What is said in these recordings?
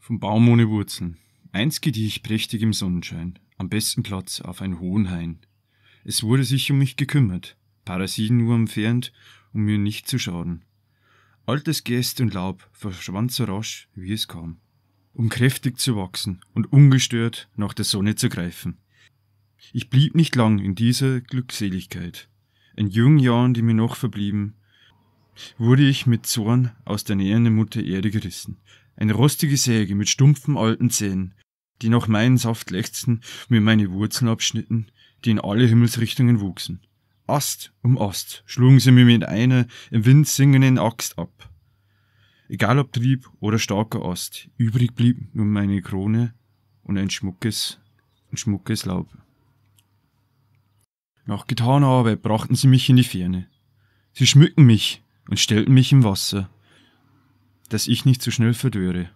Vom Baum ohne Wurzeln. Einst gedieh ich prächtig im Sonnenschein, am besten Platz auf einen hohen Hain. Es wurde sich um mich gekümmert, Parasiten nur entfernt, um mir nicht zu schaden. Altes Gäst und Laub verschwand so rasch, wie es kam, um kräftig zu wachsen und ungestört nach der Sonne zu greifen. Ich blieb nicht lang in dieser Glückseligkeit. In jungen Jahren, die mir noch verblieben, wurde ich mit Zorn aus der nähernden Mutter Erde gerissen. Eine rostige Säge mit stumpfen alten Zähnen, die nach meinen Saft lechzten, mir meine Wurzeln abschnitten, die in alle Himmelsrichtungen wuchsen. Ast um Ast schlugen sie mir mit einer im Wind singenden Axt ab. Egal ob Trieb oder starker Ast, übrig blieb nur meine Krone und ein schmuckes, ein schmuckes Laub. Nach getaner Arbeit brachten sie mich in die Ferne. Sie schmücken mich, und stellten mich im Wasser, dass ich nicht zu so schnell verdöre.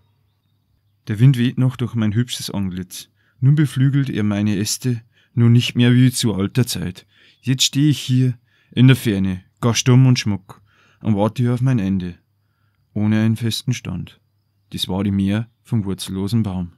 Der Wind weht noch durch mein hübsches Antlitz, nun beflügelt er meine Äste, nur nicht mehr wie zu alter Zeit. Jetzt stehe ich hier, in der Ferne, gar stumm und schmuck, und warte auf mein Ende, ohne einen festen Stand. Das war die Meer vom wurzellosen Baum.